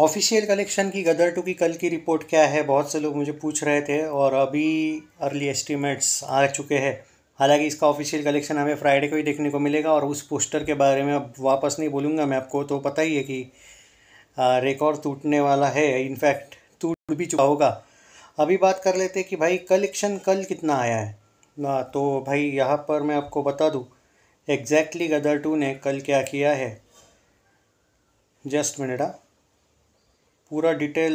official collection की गदर to की कल की रिपोर्ट क्या है बहुत से लोग मुझे पूछ रहे थे और अभी अर्ली एस्टिमेट्स आ चुके हैं हालांकि इसका ऑफिशियल कलेक्शन हमें फ्राइडे को ही देखने को मिलेगा और उस पोस्टर के बारे में अब वापस नहीं बोलूँगा मैं आपको तो पता ही है कि रिकॉर्ड टूटने वाला है इनफैक्ट टूट भी चुका होगा अभी बात कर लेते कि भाई कलेक्शन कल कितना आया है ना तो भाई यहाँ पर मैं आपको बता दूँ एग्जैक्टली गदर टू ने कल क्या किया है जस्ट मिनट पूरा डिटेल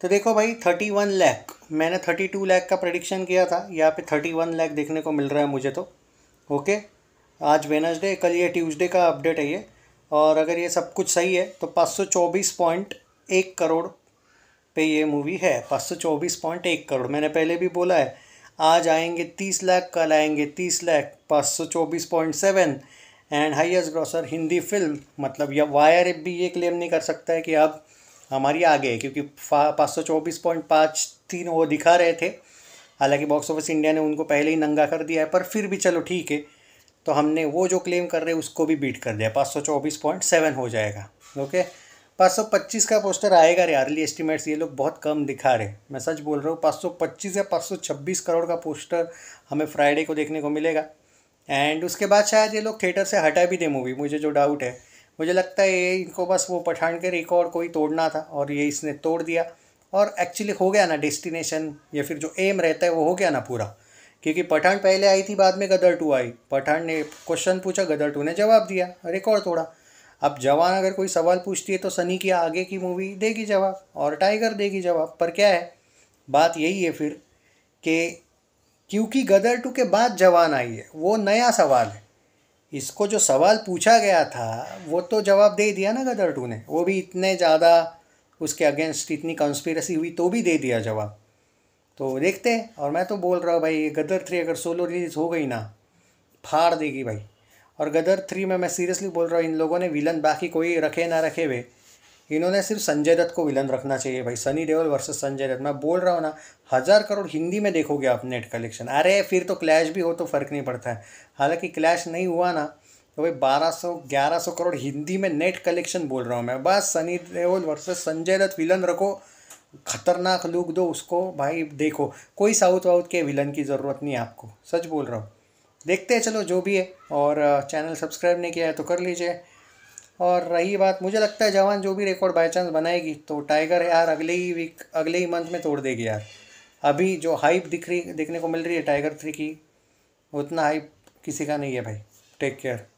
तो देखो भाई थर्टी वन लैख मैंने थर्टी टू लैख का प्रडिक्शन किया था यहाँ पे थर्टी वन लैख देखने को मिल रहा है मुझे तो ओके आज वेनसडे कल ये ट्यूसडे का अपडेट है ये और अगर ये सब कुछ सही है तो पाँच सौ चौबीस पॉइंट एक करोड़ पे ये मूवी है पाँच सौ चौबीस पॉइंट एक करोड़ मैंने पहले भी बोला है आज आएंगे तीस लाख कल आएंगे तीस लाख पाँच सौ चौबीस point seven and highest grosser Hindi film मतलब या वायर भी ये क्लेम नहीं कर सकता है कि आप हमारी आगे है क्योंकि पाँच सौ चौबीस पॉइंट पाँच तीन वो दिखा रहे थे हालांकि बॉक्स ऑफिस इंडिया ने उनको पहले ही नंगा कर दिया है पर फिर भी चलो ठीक है तो हमने वो जो क्लेम कर रहे हैं उसको भी बीट कर दिया पाँच सौ चौबीस पॉइंट सेवन हो जाएगा ओके पाँच सौ पच्चीस का पोस्टर आएगा रे अर्ली एस्टिमेट्स ये लोग बहुत कम दिखा रहे मैं सच बोल रहा हूँ पाँच सौ पच्चीस या पाँच सौ छब्बीस करोड़ का पोस्टर हमें फ्राइडे को देखने को मिलेगा एंड उसके बाद शायद ये लोग थिएटर से हटा भी दे मूवी मुझे जो डाउट है मुझे लगता है ये इनको बस वो पठान के रिकॉर्ड को ही तोड़ना था और ये इसने तोड़ दिया और एक्चुअली हो गया ना डेस्टिनेशन या फिर जो एम रहता है वो हो गया ना पूरा क्योंकि पठान पहले आई थी बाद में गदर टू आई पठान ने क्वेश्चन पूछा गदर टू ने जवाब दिया रिकॉर्ड तोड़ा अब जवान अगर कोई सवाल पूछती है तो सनी की आगे की मूवी देगी जवाब और टाइगर देगी जवाब पर क्या है बात यही है फिर कि क्योंकि गदर टू के बाद जवान आई है वो नया सवाल है इसको जो सवाल पूछा गया था वो तो जवाब दे दिया ना गदर टू ने वो भी इतने ज़्यादा उसके अगेंस्ट इतनी कॉन्स्पिरसी हुई तो भी दे दिया जवाब तो देखते हैं और मैं तो बोल रहा हूँ भाई गदर थ्री अगर सोलो रिलीज हो गई ना फाड़ देगी भाई और गदर थ्री में मैं सीरियसली बोल रहा हूँ इन लोगों ने विलन बाकी कोई रखे ना रखे हुए इन्होंने सिर्फ संजय दत्त को विलन रखना चाहिए भाई सनी देओल वर्सेस संजय दत्त मैं बोल रहा हूँ ना हज़ार करोड़ हिंदी में देखोगे आप नेट कलेक्शन अरे फिर तो क्लैश भी हो तो फ़र्क नहीं पड़ता है हालांकि क्लैश नहीं हुआ ना तो भाई बारह सौ ग्यारह सौ करोड़ हिंदी में नेट कलेक्शन बोल रहा हूँ मैं बस सनी देओल वर्सेस संजय दत्त विलन रखो खतरनाक लुक दो उसको भाई देखो कोई साउथ वाउथ के विलन की ज़रूरत नहीं आपको सच बोल रहा हूँ देखते हैं चलो जो भी है और चैनल सब्सक्राइब नहीं किया है तो कर लीजिए और रही बात मुझे लगता है जवान जो भी रिकॉर्ड बाई चांस बनाएगी तो टाइगर यार अगले ही वीक अगले ही मंथ में तोड़ देगी यार अभी जो हाइप दिख रही दिखने को मिल रही है टाइगर थ्री की उतना हाइप किसी का नहीं है भाई टेक केयर